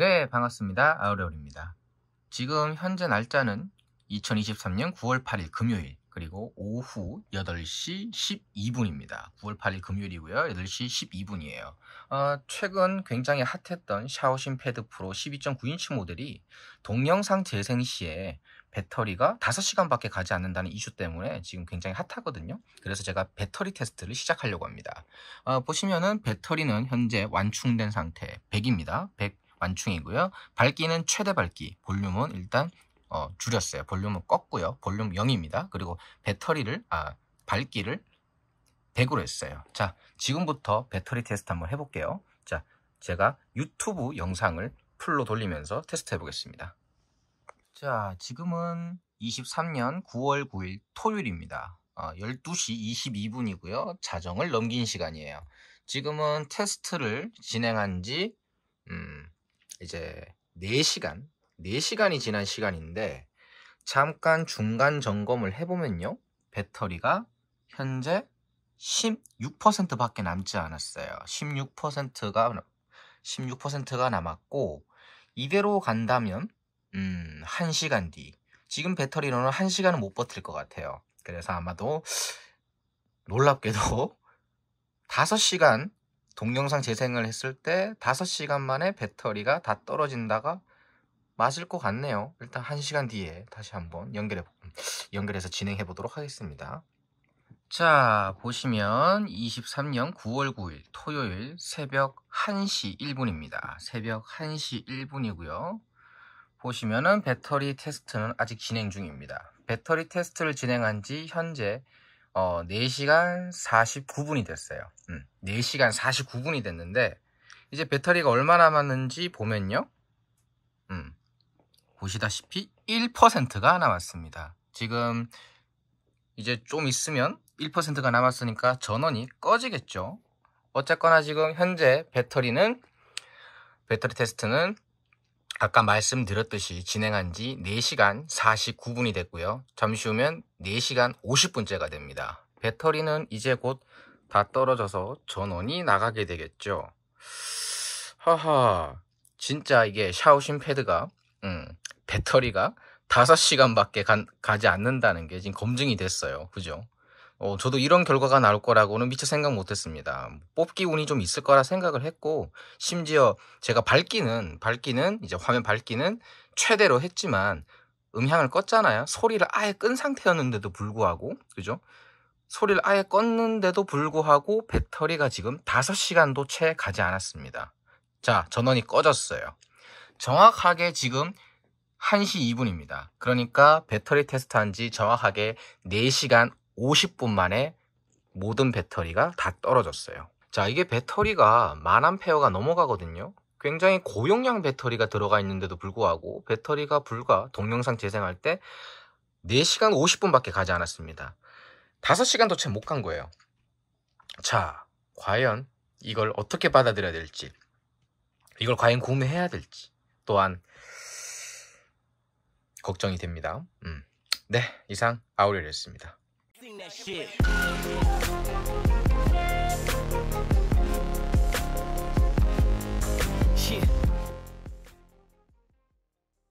네, 반갑습니다. 아우레올입니다. 지금 현재 날짜는 2023년 9월 8일 금요일 그리고 오후 8시 12분입니다. 9월 8일 금요일이고요. 8시 12분이에요. 어, 최근 굉장히 핫했던 샤오신 패드 프로 12.9인치 모델이 동영상 재생 시에 배터리가 5시간밖에 가지 않는다는 이슈 때문에 지금 굉장히 핫하거든요. 그래서 제가 배터리 테스트를 시작하려고 합니다. 어, 보시면은 배터리는 현재 완충된 상태 100입니다. 100 만충이고요. 밝기는 최대 밝기, 볼륨은 일단 어, 줄였어요. 볼륨은 껐고요. 볼륨 0입니다. 그리고 배터리를 아 밝기를 100으로 했어요. 자, 지금부터 배터리 테스트 한번 해볼게요. 자, 제가 유튜브 영상을 풀로 돌리면서 테스트 해보겠습니다. 자, 지금은 23년 9월 9일 토요일입니다. 어, 12시 22분이고요. 자정을 넘긴 시간이에요. 지금은 테스트를 진행한 지 음, 이제 4시간, 4시간이 지난 시간인데 잠깐 중간 점검을 해보면요. 배터리가 현재 16%밖에 남지 않았어요. 16%가 16%가 남았고 이대로 간다면 음, 1시간 뒤 지금 배터리로는 1시간은 못 버틸 것 같아요. 그래서 아마도 놀랍게도 5시간 동영상 재생을 했을 때 5시간 만에 배터리가 다 떨어진다가 맞을 것 같네요. 일단 1시간 뒤에 다시 한번 연결해, 연결해서 진행해 보도록 하겠습니다. 자, 보시면 23년 9월 9일 토요일 새벽 1시 1분입니다. 새벽 1시 1분이고요. 보시면은 배터리 테스트는 아직 진행 중입니다. 배터리 테스트를 진행한 지 현재 어, 4시간 49분이 됐어요. 음, 4시간 49분이 됐는데 이제 배터리가 얼마 남았는지 보면요. 음, 보시다시피 1%가 남았습니다. 지금 이제 좀 있으면 1%가 남았으니까 전원이 꺼지겠죠. 어쨌거나 지금 현재 배터리는 배터리 테스트는 아까 말씀드렸듯이 진행한 지 4시간 49분이 됐고요. 잠시 후면 4시간 50분째가 됩니다. 배터리는 이제 곧 다 떨어져서 전원이 나가게 되겠죠. 하하, 진짜 이게 샤오신 패드가 음, 배터리가 5시간밖에 가, 가지 않는다는 게 지금 검증이 됐어요. 그죠? 어, 저도 이런 결과가 나올 거라고는 미처 생각 못했습니다. 뽑기 운이 좀 있을 거라 생각을 했고 심지어 제가 밝기는 밝기는 이제 화면 밝기는 최대로 했지만 음향을 껐잖아요. 소리를 아예 끈 상태였는데도 불구하고 그죠? 소리를 아예 껐는데도 불구하고 배터리가 지금 5시간도 채 가지 않았습니다. 자, 전원이 꺼졌어요. 정확하게 지금 1시 2분입니다. 그러니까 배터리 테스트 한지 정확하게 4시간 50분 만에 모든 배터리가 다 떨어졌어요. 자, 이게 배터리가 만 암페어가 넘어가거든요. 굉장히 고용량 배터리가 들어가 있는데도 불구하고 배터리가 불과 동영상 재생할 때 4시간 50분밖에 가지 않았습니다. 5시간도 채 못 간 거예요. 자, 과연 이걸 어떻게 받아들여야 될지, 이걸 과연 구매해야 될지 또한 걱정이 됩니다. 음. 네, 이상 아우리였습니다. shit.